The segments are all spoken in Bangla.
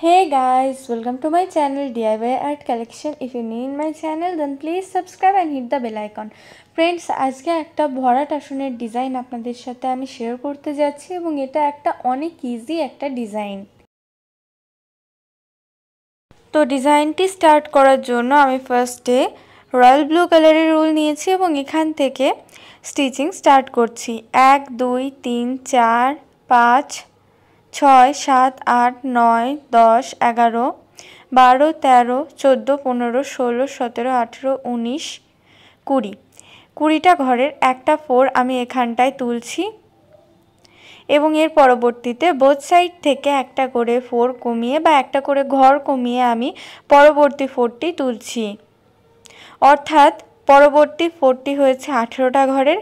hey guys welcome to my channel diy art collection if you need my channel then please subscribe and hit the bell icon friends আজকে একটা ভরাট আসনের ডিজাইন আপনাদের সাথে আমি শেয়ার করতে যাচ্ছি এবং এটা একটা অনেক ইজি একটা ডিজাইন তো ডিজাইনটি স্টার্ট করার জন্য আমি ফার্স্টে রয়্যাল ব্লু কালারের রুল নিয়েছি এবং এখান থেকে স্টিচিং স্টার্ট করছি এক দুই তিন চার পাঁচ ছয় সাত আট নয় দশ এগারো বারো তেরো চোদ্দো পনেরো ষোলো সতেরো আঠেরো উনিশ কুড়ি কুড়িটা ঘরের একটা ফোর আমি এখানটায় তুলছি এবং এর পরবর্তীতে বোথ সাইড থেকে একটা করে ফোর কমিয়ে বা একটা করে ঘর কমিয়ে আমি পরবর্তী ফোরটি তুলছি অর্থাৎ পরবর্তী ফোরটি হয়েছে আঠেরোটা ঘরের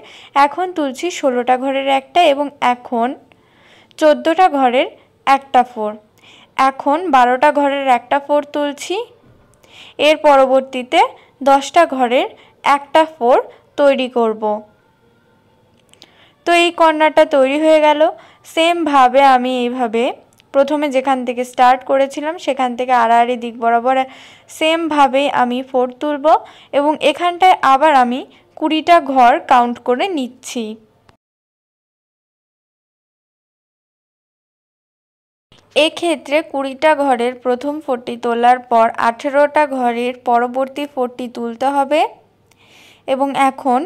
এখন তুলছি ষোলোটা ঘরের একটা এবং এখন চোদ্দোটা ঘরের একটা ফোর এখন বারোটা ঘরের একটা ফোর তুলছি এর পরবর্তীতে দশটা ঘরের একটা ফোর তৈরি করব তো এই কর্নারটা তৈরি হয়ে গেল সেমভাবে আমি এইভাবে প্রথমে যেখান থেকে স্টার্ট করেছিলাম সেখান থেকে আড়াআড়ি দিক বরাবর সেমভাবেই আমি ফোর তুলব এবং এখানটায় আবার আমি কুড়িটা ঘর কাউন্ট করে নিচ্ছি এক্ষেত্রে কুড়িটা ঘরের প্রথম ফটি তোলার পর আঠেরোটা ঘরের পরবর্তী ফটি তুলতে হবে এবং এখন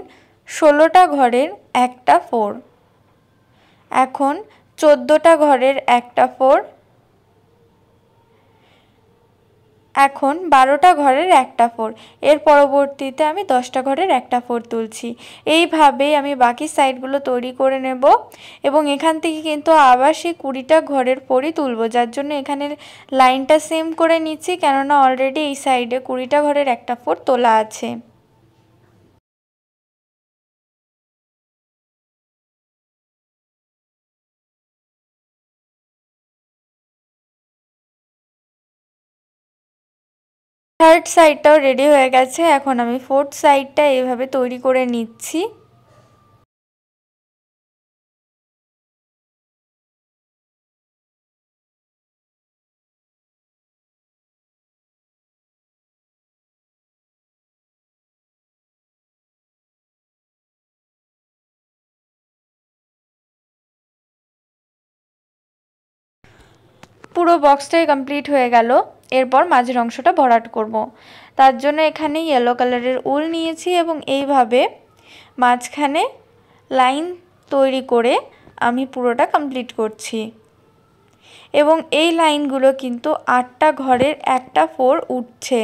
ষোলোটা ঘরের একটা ফোর এখন চোদ্দোটা ঘরের একটা ফোর এখন বারোটা ঘরের একটা ফোর এর পরবর্তীতে আমি দশটা ঘরের একটা ফোর তুলছি এইভাবেই আমি বাকি সাইডগুলো তৈরি করে নেব এবং এখান থেকে কিন্তু আবার সেই কুড়িটা ঘরের পরই তুলব যার জন্য এখানে লাইনটা সেম করে নিচ্ছি কেননা অলরেডি এই সাইডে কুড়িটা ঘরের একটা ফোর তোলা আছে থার্ড সাইডটাও রেডি হয়ে গেছে এখন আমি ফোর্থ সাইডটা এভাবে তৈরি করে নিচ্ছি পুরো বক্সটাই কমপ্লিট হয়ে গেল এরপর মাঝের অংশটা ভরাট করব। তার জন্য এখানে ইয়েলো কালারের উল নিয়েছি এবং এইভাবে মাঝখানে লাইন তৈরি করে আমি পুরোটা কমপ্লিট করছি এবং এই লাইনগুলো কিন্তু আটটা ঘরের একটা ফোর উঠছে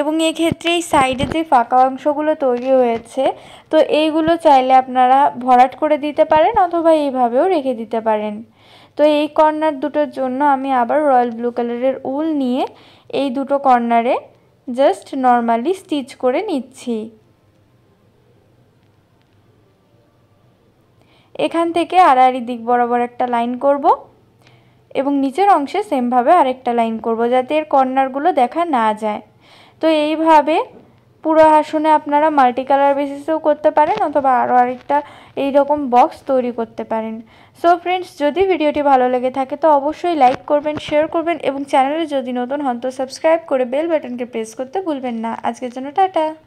এবং এক্ষেত্রে এই সাইডে যে ফাঁকা অংশগুলো তৈরি হয়েছে তো এইগুলো চাইলে আপনারা ভরাট করে দিতে পারেন অথবা এইভাবেও রেখে দিতে পারেন তো এই কর্নার দুটোর জন্য আমি আবার রয়্যাল ব্লু কালারের উল নিয়ে এই দুটো কর্নারে জাস্ট নর্মালি স্টিচ করে নিচ্ছি এখান থেকে আড়াআড়ি দিক বরাবর একটা লাইন করব এবং নিচের অংশে সেমভাবে আরেকটা লাইন করব যাতে এর কর্নারগুলো দেখা না যায় তো এইভাবে পুরো আসনে আপনারা মাল্টি কালার বেসিসেও করতে পারেন অথবা আরও আরেকটা এইরকম বক্স তৈরি করতে পারেন সো ফ্রেন্ডস যদি ভিডিওটি ভালো লেগে থাকে তো অবশ্যই লাইক করবেন শেয়ার করবেন এবং চ্যানেলে যদি নতুন হন তো সাবস্ক্রাইব করে বেল বাটনকে প্রেস করতে ভুলবেন না আজকের জন্য টাটা